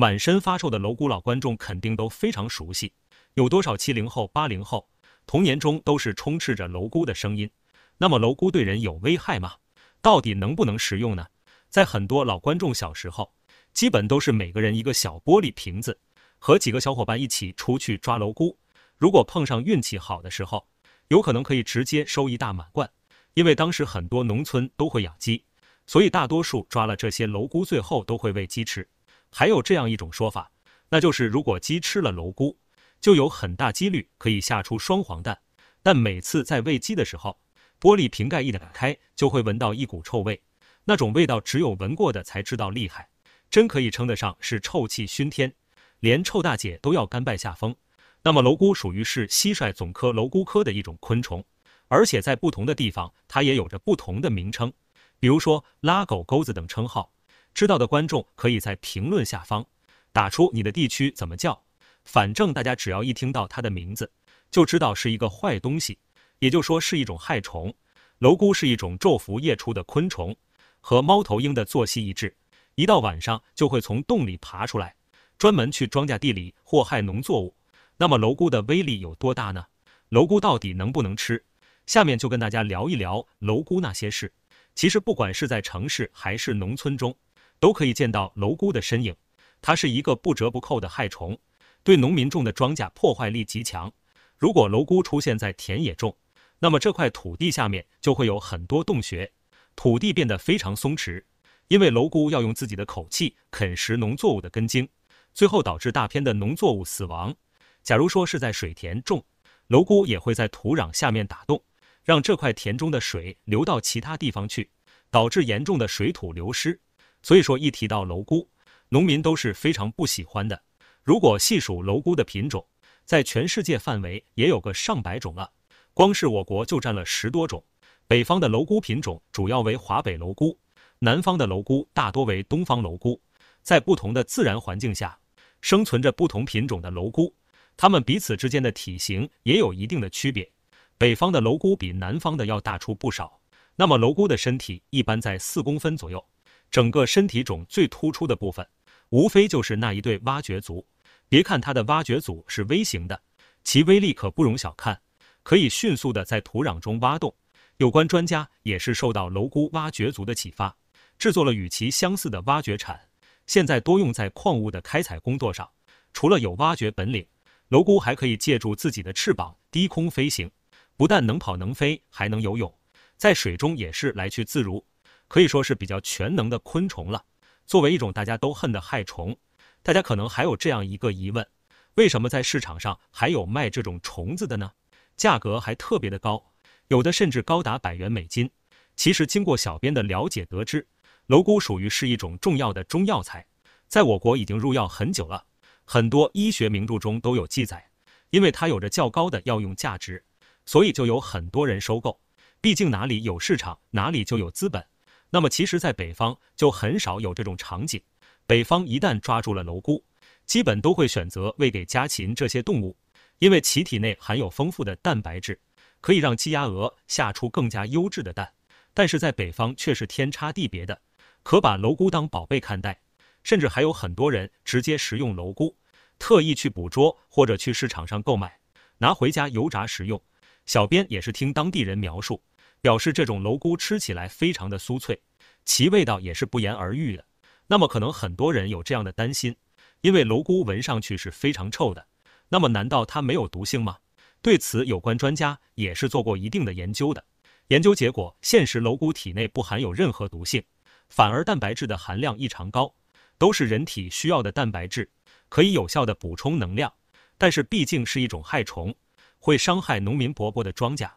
满身发臭的楼蛄，老观众肯定都非常熟悉。有多少七零后、八零后童年中都是充斥着楼蛄的声音？那么楼蛄对人有危害吗？到底能不能食用呢？在很多老观众小时候，基本都是每个人一个小玻璃瓶子，和几个小伙伴一起出去抓楼蛄。如果碰上运气好的时候，有可能可以直接收一大满贯，因为当时很多农村都会养鸡，所以大多数抓了这些楼菇，最后都会喂鸡吃。还有这样一种说法，那就是如果鸡吃了蝼蛄，就有很大几率可以下出双黄蛋。但每次在喂鸡的时候，玻璃瓶盖一打开，就会闻到一股臭味，那种味道只有闻过的才知道厉害，真可以称得上是臭气熏天，连臭大姐都要甘拜下风。那么蝼蛄属于是蟋蟀总科蝼蛄科的一种昆虫，而且在不同的地方，它也有着不同的名称，比如说“拉狗钩子”等称号。知道的观众可以在评论下方，打出你的地区怎么叫。反正大家只要一听到它的名字，就知道是一个坏东西，也就说是一种害虫。蝼蛄是一种昼伏夜出的昆虫，和猫头鹰的作息一致，一到晚上就会从洞里爬出来，专门去庄稼地里祸害农作物。那么蝼蛄的威力有多大呢？蝼蛄到底能不能吃？下面就跟大家聊一聊蝼蛄那些事。其实不管是在城市还是农村中，都可以见到蝼蛄的身影。它是一个不折不扣的害虫，对农民种的庄稼破坏力极强。如果蝼蛄出现在田野中，那么这块土地下面就会有很多洞穴，土地变得非常松弛，因为蝼蛄要用自己的口气啃食农作物的根茎，最后导致大片的农作物死亡。假如说是在水田种，蝼蛄也会在土壤下面打洞，让这块田中的水流到其他地方去，导致严重的水土流失。所以说，一提到蝼蛄，农民都是非常不喜欢的。如果细数蝼蛄的品种，在全世界范围也有个上百种了，光是我国就占了十多种。北方的蝼蛄品种主要为华北蝼蛄，南方的蝼蛄大多为东方蝼蛄。在不同的自然环境下，生存着不同品种的蝼蛄，它们彼此之间的体型也有一定的区别。北方的蝼蛄比南方的要大出不少。那么蝼蛄的身体一般在四公分左右。整个身体中最突出的部分，无非就是那一对挖掘足。别看它的挖掘足是微型的，其威力可不容小看，可以迅速的在土壤中挖洞。有关专家也是受到蝼蛄挖掘足的启发，制作了与其相似的挖掘铲，现在多用在矿物的开采工作上。除了有挖掘本领，蝼蛄还可以借助自己的翅膀低空飞行，不但能跑能飞，还能游泳，在水中也是来去自如。可以说是比较全能的昆虫了。作为一种大家都恨的害虫，大家可能还有这样一个疑问：为什么在市场上还有卖这种虫子的呢？价格还特别的高，有的甚至高达百元美金。其实，经过小编的了解得知，蝼蛄属于是一种重要的中药材，在我国已经入药很久了，很多医学名著中都有记载。因为它有着较高的药用价值，所以就有很多人收购。毕竟哪里有市场，哪里就有资本。那么其实，在北方就很少有这种场景。北方一旦抓住了蝼蛄，基本都会选择喂给家禽这些动物，因为其体内含有丰富的蛋白质，可以让鸡、鸭、鹅下出更加优质的蛋。但是在北方却是天差地别的，可把蝼蛄当宝贝看待，甚至还有很多人直接食用蝼蛄，特意去捕捉或者去市场上购买，拿回家油炸食用。小编也是听当地人描述。表示这种蝼蛄吃起来非常的酥脆，其味道也是不言而喻的。那么可能很多人有这样的担心，因为蝼蛄闻上去是非常臭的。那么难道它没有毒性吗？对此，有关专家也是做过一定的研究的。研究结果现实蝼蛄体内不含有任何毒性，反而蛋白质的含量异常高，都是人体需要的蛋白质，可以有效的补充能量。但是毕竟是一种害虫，会伤害农民伯伯的庄稼。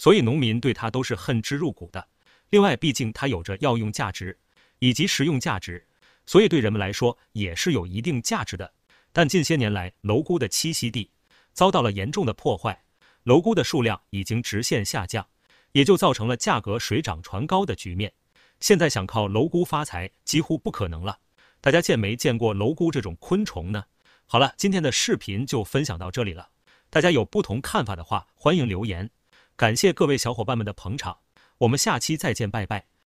所以农民对它都是恨之入骨的。另外，毕竟它有着药用价值以及食用价值，所以对人们来说也是有一定价值的。但近些年来，蝼蛄的栖息地遭到了严重的破坏，蝼蛄的数量已经直线下降，也就造成了价格水涨船高的局面。现在想靠蝼蛄发财几乎不可能了。大家见没见过蝼蛄这种昆虫呢？好了，今天的视频就分享到这里了。大家有不同看法的话，欢迎留言。感谢各位小伙伴们的捧场，我们下期再见，拜拜。